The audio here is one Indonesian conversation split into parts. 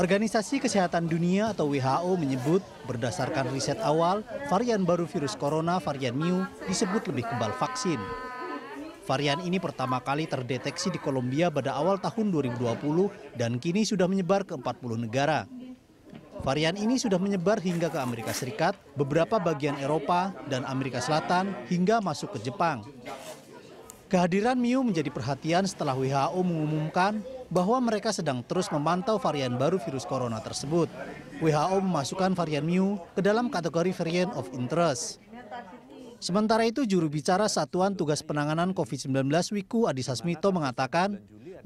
Organisasi Kesehatan Dunia atau WHO menyebut berdasarkan riset awal, varian baru virus corona varian Mu disebut lebih kebal vaksin. Varian ini pertama kali terdeteksi di Kolombia pada awal tahun 2020 dan kini sudah menyebar ke 40 negara. Varian ini sudah menyebar hingga ke Amerika Serikat, beberapa bagian Eropa dan Amerika Selatan hingga masuk ke Jepang. Kehadiran Mu menjadi perhatian setelah WHO mengumumkan bahwa mereka sedang terus memantau varian baru virus corona tersebut. WHO memasukkan varian Mu ke dalam kategori varian of interest. Sementara itu, juru bicara Satuan Tugas Penanganan COVID-19 Wiku Adisasmito mengatakan,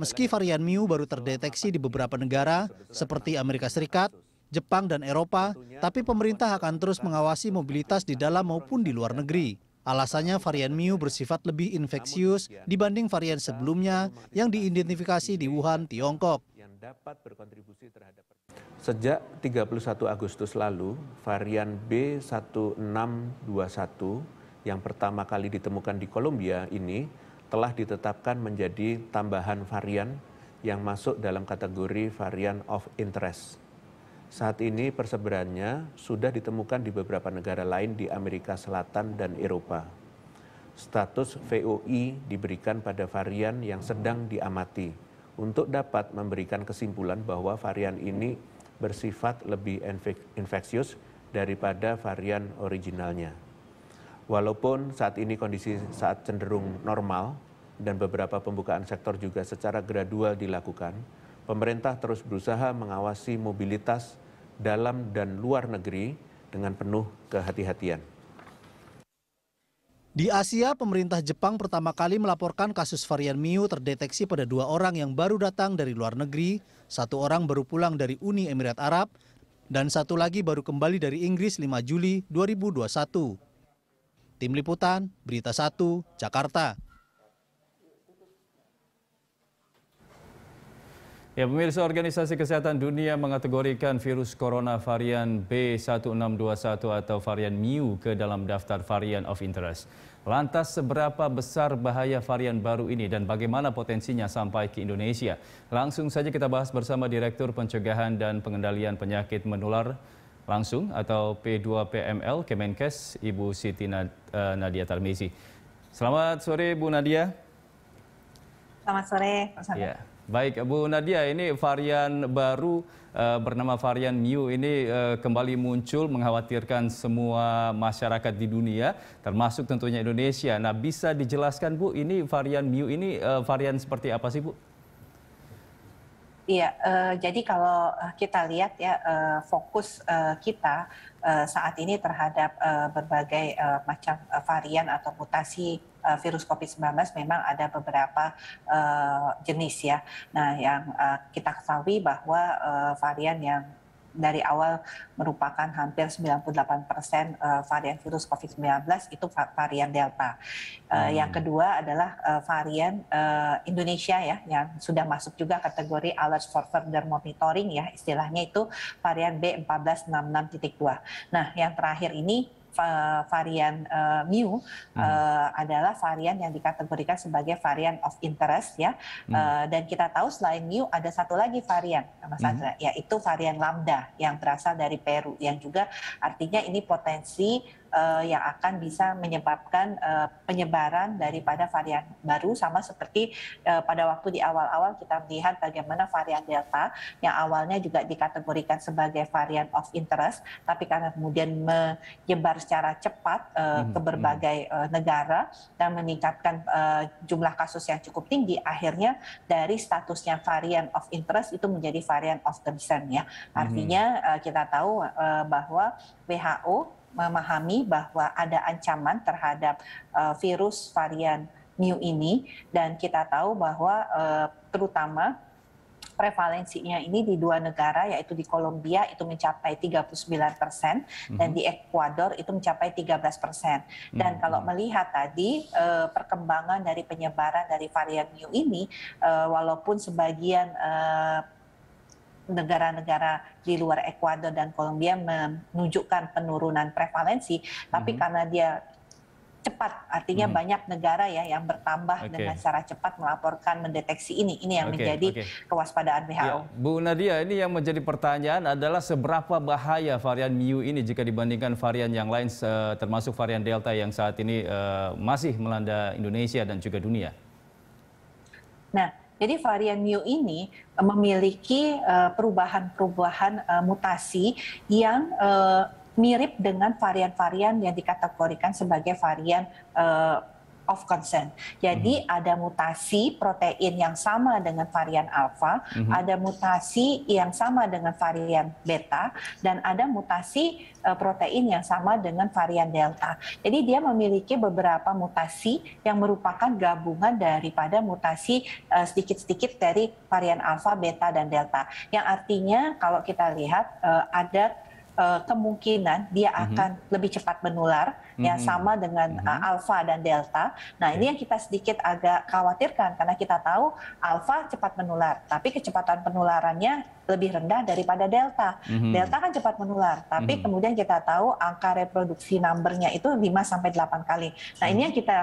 meski varian Mu baru terdeteksi di beberapa negara seperti Amerika Serikat, Jepang dan Eropa, tapi pemerintah akan terus mengawasi mobilitas di dalam maupun di luar negeri. Alasannya varian Mu bersifat lebih infeksius dibanding varian sebelumnya yang diidentifikasi di Wuhan, Tiongkok. Sejak 31 Agustus lalu, varian B1621 yang pertama kali ditemukan di Kolombia ini telah ditetapkan menjadi tambahan varian yang masuk dalam kategori varian of interest. Saat ini perseberannya sudah ditemukan di beberapa negara lain di Amerika Selatan dan Eropa. Status VOI diberikan pada varian yang sedang diamati untuk dapat memberikan kesimpulan bahwa varian ini bersifat lebih infeksius daripada varian originalnya. Walaupun saat ini kondisi saat cenderung normal dan beberapa pembukaan sektor juga secara gradual dilakukan, pemerintah terus berusaha mengawasi mobilitas dalam dan luar negeri dengan penuh kehati-hatian. Di Asia, pemerintah Jepang pertama kali melaporkan kasus varian Miu terdeteksi pada dua orang yang baru datang dari luar negeri, satu orang baru pulang dari Uni Emirat Arab, dan satu lagi baru kembali dari Inggris 5 Juli 2021. Tim Liputan, Berita 1, Jakarta. Ya, pemirsa Organisasi Kesehatan Dunia mengategorikan virus corona varian B1621 atau varian Mu ke dalam daftar varian of interest. Lantas seberapa besar bahaya varian baru ini dan bagaimana potensinya sampai ke Indonesia? Langsung saja kita bahas bersama Direktur Pencegahan dan Pengendalian Penyakit Menular Langsung atau P2PML Kemenkes Ibu Siti eh, Nadia Tarmizi. Selamat sore Bu Nadia. Selamat sore Pak Sarah. Ya. Baik, Bu Nadia, ini varian baru uh, bernama varian Mu ini uh, kembali muncul mengkhawatirkan semua masyarakat di dunia, termasuk tentunya Indonesia. Nah, bisa dijelaskan Bu, ini varian Mu ini uh, varian seperti apa sih Bu? Iya, uh, jadi kalau eh, kita lihat ya uh, fokus uh, kita uh, saat ini terhadap uh, berbagai uh, macam uh, varian atau mutasi uh, virus COVID-19 memang ada beberapa uh, jenis ya. Nah, yang uh, kita ketahui bahwa uh, varian yang dari awal merupakan hampir 98 persen eh, varian virus COVID-19 itu varian Delta. Eh, hmm. Yang kedua adalah eh, varian Indonesia ya yang sudah masuk juga kategori alert for further monitoring ya istilahnya itu varian B1466.2. Nah yang terakhir ini varian uh, eh, mu hmm. Eh, adalah varian yang dikategorikan sebagai varian of interest ya. Hmm. Uh, dan kita tahu selain mu ada satu lagi varian Mas hmm. yaitu varian lambda yang berasal dari Peru yang juga artinya ini potensi uh, yang akan bisa menyebabkan uh, penyebaran daripada varian baru sama seperti uh, pada waktu di awal-awal kita melihat bagaimana varian Delta yang awalnya juga dikategorikan sebagai varian of interest tapi karena kemudian menyebar secara cepat uh, ke hmm. berbagai uh, negara dan meningkatkan uh, jumlah kasus yang cukup tinggi akhirnya dari statusnya varian of interest itu menjadi varian of concern ya hmm. artinya uh, kita tahu uh, bahwa WHO memahami bahwa ada ancaman terhadap uh, virus varian new ini dan kita tahu bahwa uh, terutama prevalensinya ini di dua negara yaitu di Kolombia itu mencapai 39 persen mm-hmm. dan mhm. di Ekuador itu mencapai 13 persen. Dan mm-hmm. kalau melihat tadi uh, perkembangan dari penyebaran dari varian new ini, uh, walaupun sebagian uh, negara-negara di luar Ekuador dan Kolombia menunjukkan penurunan prevalensi, tapi mm -hmm. karena dia cepat artinya hmm. banyak negara ya yang bertambah okay. dengan secara cepat melaporkan mendeteksi ini ini yang okay. menjadi okay. kewaspadaan WHO. Ya. Bu Nadia ini yang menjadi pertanyaan adalah seberapa bahaya varian Mu ini jika dibandingkan varian yang lain termasuk varian Delta yang saat ini eh, masih melanda Indonesia dan juga dunia. Nah, jadi varian new ini eh, memiliki eh, perubahan-perubahan eh, mutasi yang mirip dengan varian-varian yang dikategorikan sebagai varian uh, of concern. Jadi mm -hmm. ada mutasi protein yang sama dengan varian alpha, mm -hmm. ada mutasi yang sama dengan varian beta, dan ada mutasi e, protein yang sama dengan varian delta. Jadi dia memiliki beberapa mutasi yang merupakan gabungan daripada mutasi e, sedikit-sedikit dari varian alpha, beta, dan delta. Yang artinya kalau kita lihat e, ada uh, kemungkinan dia mhm. akan mm -hmm. lebih cepat menular mm -hmm. ya mhm. sama dengan mm -hmm. uh, eh, alfa dan delta. Nah, okay. ini yang kita sedikit agak khawatirkan karena kita tahu alfa cepat menular, tapi kecepatan penularannya lebih rendah daripada delta. Mm -hmm. Delta kan cepat menular, tapi mm -hmm. kemudian kita tahu angka reproduksi numbernya itu 5 sampai 8 kali. Nah, mm -hmm. ini mhm. yang kita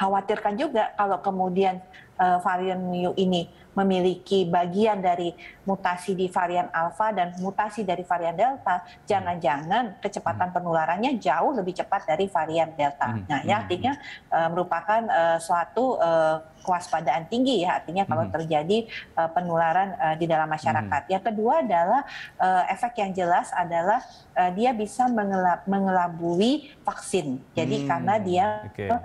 khawatirkan juga kalau kemudian uh, varian mu ini memiliki bagian dari mutasi di varian alpha dan mutasi dari varian delta, jangan-jangan kecepatan hmm. penularannya jauh lebih cepat dari varian delta. Hmm. Nah, ya hmm. artinya uh, merupakan uh, suatu uh, kewaspadaan tinggi ya artinya kalau terjadi uh, penularan uh, di dalam masyarakat. Yang kedua adalah uh, efek yang jelas adalah uh, dia bisa mengelab, mengelabui vaksin. Jadi hmm. karena dia okay. uh,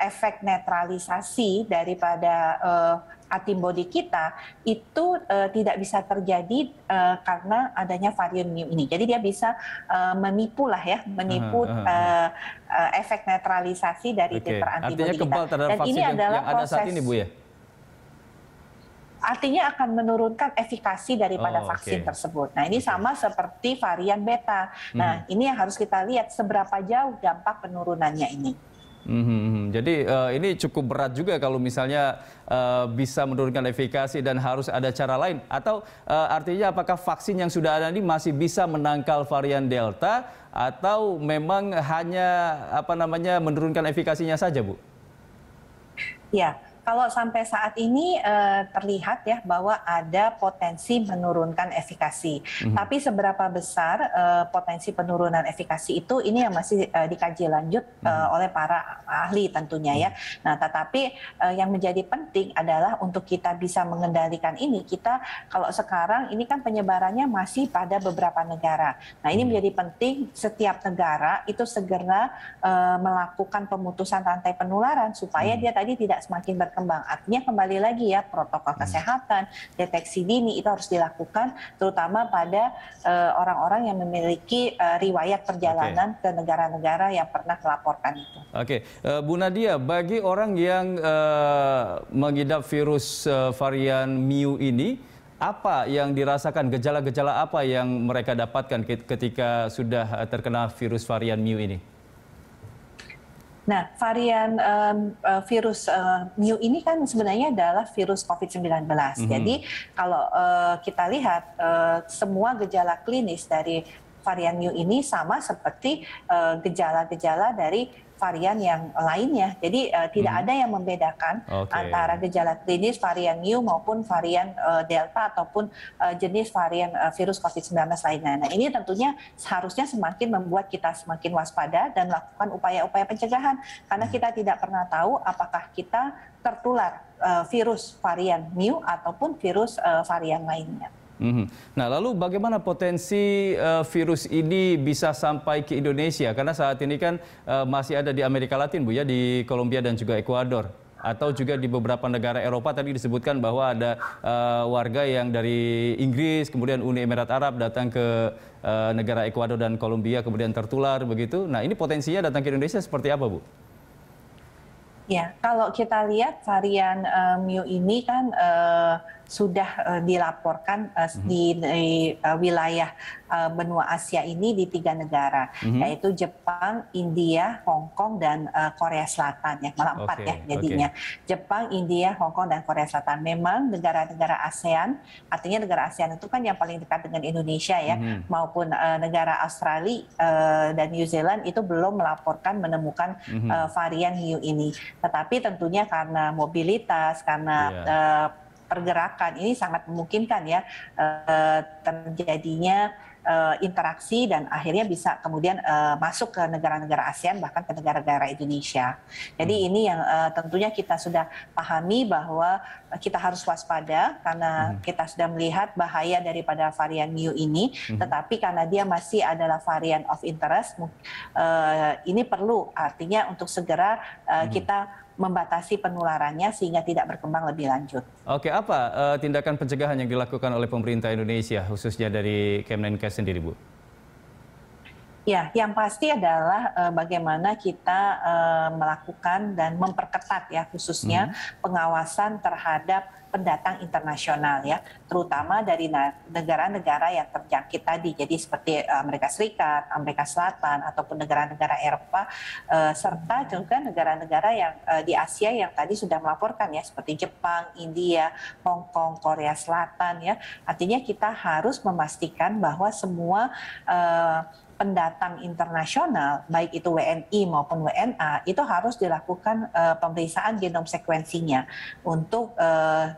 efek netralisasi daripada uh, antibody kita itu uh, tidak bisa terjadi uh, karena adanya varian new ini. Jadi dia bisa uh, menipu lah ya, menipu uh, uh, uh, uh, efek netralisasi dari okay. titer antibody Artinya kebal terhadap Dan ini adalah yang proses, ada saat ini Bu ya. Artinya akan menurunkan efikasi daripada oh, vaksin okay. tersebut. Nah ini okay. sama seperti varian beta. Nah hmm. ini yang harus kita lihat seberapa jauh dampak penurunannya ini. Mm-hmm. Jadi uh, ini cukup berat juga kalau misalnya uh, bisa menurunkan efikasi dan harus ada cara lain. Atau uh, artinya apakah vaksin yang sudah ada ini masih bisa menangkal varian Delta atau memang hanya apa namanya menurunkan efikasinya saja, Bu? Ya, kalau sampai saat ini uh, terlihat ya bahwa ada potensi menurunkan efikasi. Mm-hmm. Tapi seberapa besar uh, potensi penurunan efikasi itu ini yang masih uh, dikaji lanjut mm-hmm. oleh para ahli tentunya mm-hmm. ya. Mhm. Nah, tetapi uh, yang menjadi penting adalah untuk kita bisa mengendalikan ini kita kalau sekarang ini kan penyebarannya masih pada beberapa negara. Nah, ini mhm. menjadi penting setiap negara itu segera uh, melakukan pemutusan rantai penularan supaya mm-hmm. dia tadi tidak semakin ber berkembang. Artinya kembali lagi ya protokol hmm. kesehatan, deteksi dini itu harus dilakukan terutama pada eh, orang-orang uh, yang memiliki uh, riwayat perjalanan okay. ke negara-negara yang pernah melaporkan itu. Oke, okay. uh, eh, Bu Nadia, bagi orang yang uh, mengidap virus uh, varian Mu ini apa yang dirasakan, gejala-gejala apa yang mereka dapatkan ketika sudah terkena virus varian Mu ini? Nah, varian um, uh, virus uh, eh, new ini kan sebenarnya adalah virus COVID-19. Mm -hmm. Jadi kalau uh, kita lihat uh, semua gejala klinis dari varian new ini sama seperti uh, gejala -gejala dari varian yang lainnya. Jadi uh, tidak hmm. ada yang membedakan okay. antara gejala klinis varian new maupun varian uh, delta ataupun uh, jenis varian uh, virus COVID-19 lainnya. Nah, ini tentunya seharusnya semakin membuat kita semakin waspada dan melakukan upaya-upaya pencegahan karena kita tidak pernah tahu apakah kita tertular uh, virus varian new ataupun virus uh, varian lainnya. Mhm. Nah, lalu bagaimana potensi uh, virus ini bisa sampai ke Indonesia? Karena saat ini kan uh, masih ada di Amerika Latin, Bu ya, di Kolombia dan juga Ekuador atau juga di beberapa negara Eropa tadi disebutkan bahwa ada uh, warga yang dari Inggris kemudian Uni Emirat Arab datang ke uh, negara Ekuador dan Kolombia kemudian tertular begitu. Nah, ini potensinya datang ke Indonesia seperti apa, Bu? Ya, kalau kita lihat varian uh, Mu ini kan uh, sudah eh, dilaporkan eh, mhm. di, di eh, wilayah benua Asia ini di tiga negara, mm-hmm. yaitu Jepang, India, Hong Kong, dan Korea Selatan ya, malah empat okay, ya jadinya. Okay. Jepang, India, Hong Kong, dan Korea Selatan. Memang negara-negara ASEAN, artinya negara ASEAN itu kan yang paling dekat dengan Indonesia ya, mm-hmm. maupun uh, negara Australia uh, dan New Zealand itu belum melaporkan menemukan mm-hmm. uh, varian hiu ini. Tetapi tentunya karena mobilitas, karena yeah. Iya. uh, pergerakan ini sangat memungkinkan ya eh, terjadinya eh, interaksi dan akhirnya bisa kemudian eh, masuk ke negara-negara ASEAN bahkan ke negara-negara Indonesia. Jadi hmm. ini yang tentunya kita sudah pahami bahwa kita harus waspada karena hmm. kita sudah melihat bahaya daripada varian mu ini, hmm. tetapi karena dia masih adalah varian of interest, ini perlu artinya untuk segera kita membatasi penularannya sehingga tidak berkembang lebih lanjut. Oke, apa uh, tindakan pencegahan yang dilakukan oleh pemerintah Indonesia khususnya dari Kemenkes sendiri, Bu? Ya, yang pasti adalah uh, bagaimana kita uh, melakukan dan memperketat ya khususnya hmm. pengawasan terhadap pendatang internasional ya, terutama dari negara-negara yang terjangkit tadi. Jadi seperti eh, Amerika Serikat, Amerika Selatan ataupun negara-negara Eropa uh, serta juga negara-negara yang uh, di Asia yang tadi sudah melaporkan ya seperti Jepang, India, Hong Kong, Korea Selatan ya. Artinya kita harus memastikan bahwa semua uh, pendatang internasional, baik itu WNI maupun WNA, itu harus dilakukan uh, pemeriksaan genom sekuensinya untuk uh,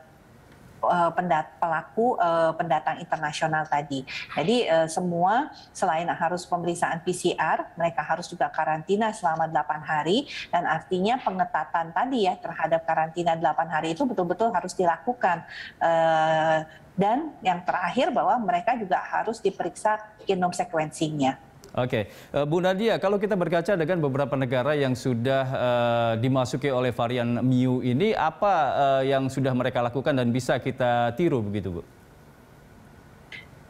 Eh, pendat pelaku uh, pendatang internasional tadi. Jadi uh, semua selain harus pemeriksaan PCR, mereka harus juga karantina selama 8 hari dan artinya pengetatan tadi ya terhadap karantina 8 hari itu betul-betul harus dilakukan uh, dan yang terakhir bahwa mereka juga harus diperiksa genom sequencingnya. Oke, okay. Eh, Bu Nadia, kalau kita berkaca dengan beberapa negara yang sudah uh, dimasuki oleh varian Mu ini, apa uh, yang sudah mereka lakukan dan bisa kita tiru begitu, Bu?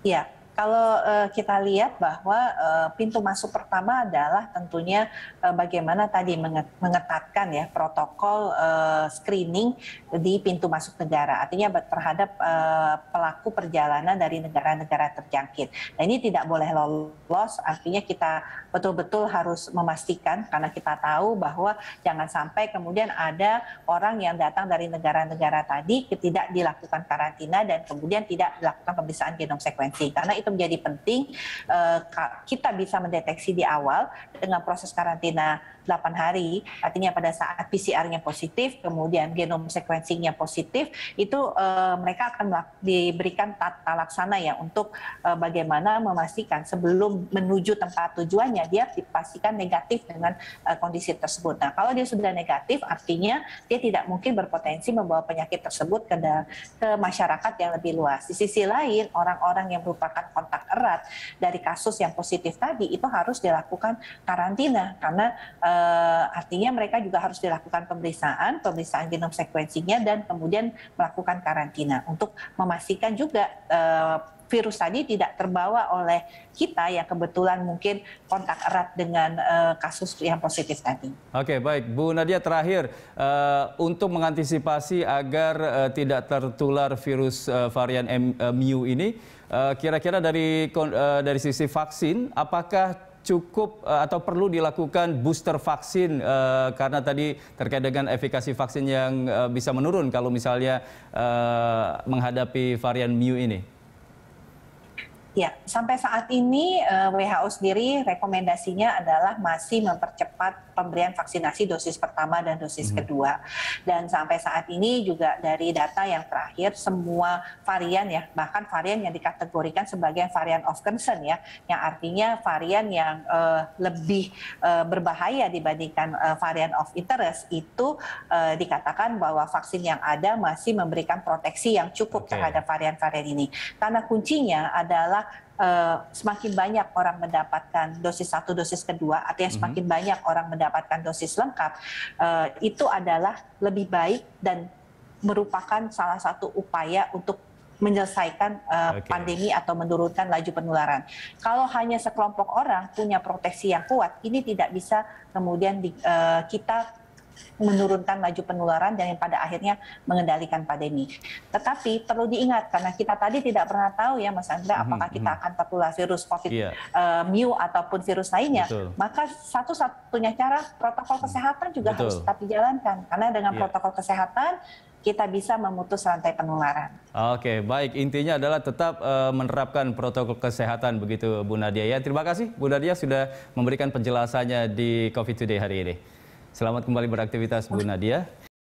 Iya, kalau uh, kita lihat bahwa uh, pintu masuk pertama adalah tentunya uh, bagaimana tadi mengetatkan ya protokol uh, screening di pintu masuk negara. Artinya terhadap uh, pelaku perjalanan dari negara-negara terjangkit. Nah ini tidak boleh lolos. Artinya kita betul-betul harus memastikan karena kita tahu bahwa jangan sampai kemudian ada orang yang datang dari negara-negara tadi tidak dilakukan karantina dan kemudian tidak dilakukan pemeriksaan genom sequencing karena itu itu menjadi penting eh, kita bisa mendeteksi di awal dengan proses karantina 8 hari, artinya pada saat PCR-nya positif, kemudian genom sequencing-nya positif, itu uh, mereka akan diberikan tata laksana ya untuk uh, bagaimana memastikan sebelum menuju tempat tujuannya dia dipastikan negatif dengan uh, kondisi tersebut. Nah, kalau dia sudah negatif artinya dia tidak mungkin berpotensi membawa penyakit tersebut ke ke masyarakat yang lebih luas. Di sisi lain, orang-orang yang merupakan kontak erat dari kasus yang positif tadi itu harus dilakukan karantina karena uh, uh, artinya mereka juga harus dilakukan pemeriksaan, pemeriksaan genom sequencingnya dan kemudian melakukan karantina untuk memastikan juga uh, virus tadi tidak terbawa oleh kita yang kebetulan mungkin kontak erat dengan uh, kasus yang positif tadi. Oke, baik. Bu Nadia terakhir uh, untuk mengantisipasi agar uh, tidak tertular virus uh, varian M, uh, mu ini kira-kira uh, dari uh, dari sisi vaksin apakah cukup eh, atau perlu dilakukan booster vaksin uh, karena tadi terkait dengan efikasi vaksin yang uh, bisa menurun kalau misalnya uh, menghadapi varian mu ini? Ya, sampai saat ini eh, WHO sendiri rekomendasinya adalah masih mempercepat pemberian vaksinasi dosis pertama dan dosis hmm. kedua. Dan sampai saat ini juga dari data yang terakhir semua varian ya, bahkan varian yang dikategorikan sebagai varian of concern ya, yang artinya varian yang uh, lebih uh, berbahaya dibandingkan uh, varian of interest itu uh, dikatakan bahwa vaksin yang ada masih memberikan proteksi yang cukup okay. terhadap varian-varian ini. Karena kuncinya adalah uh, semakin banyak orang mendapatkan dosis satu, dosis kedua, artinya mhm. semakin mm -hmm. banyak orang mendapatkan dosis lengkap, uh, itu adalah lebih baik dan merupakan salah satu upaya untuk menyelesaikan uh, eh, okay. pandemi atau menurunkan laju penularan. Kalau hanya sekelompok orang punya proteksi yang kuat, ini tidak bisa kemudian di, uh, kita menurunkan laju penularan dan yang pada akhirnya mengendalikan pandemi. Tetapi perlu diingat karena kita tadi tidak pernah tahu ya Mas Andra mhm, apakah kita mhm. akan tertular virus COVID yeah. Iya. uh, mu ataupun virus lainnya. Betul. Maka satu-satunya cara protokol kesehatan juga Betul. harus tetap dijalankan karena dengan yeah. protokol kesehatan kita bisa memutus rantai penularan. Oke, baik. Intinya adalah tetap uh, menerapkan protokol kesehatan begitu Bu Nadia. Ya, terima kasih Bu Nadia sudah memberikan penjelasannya di COVID Today hari ini. Selamat kembali beraktivitas Bu Nadia.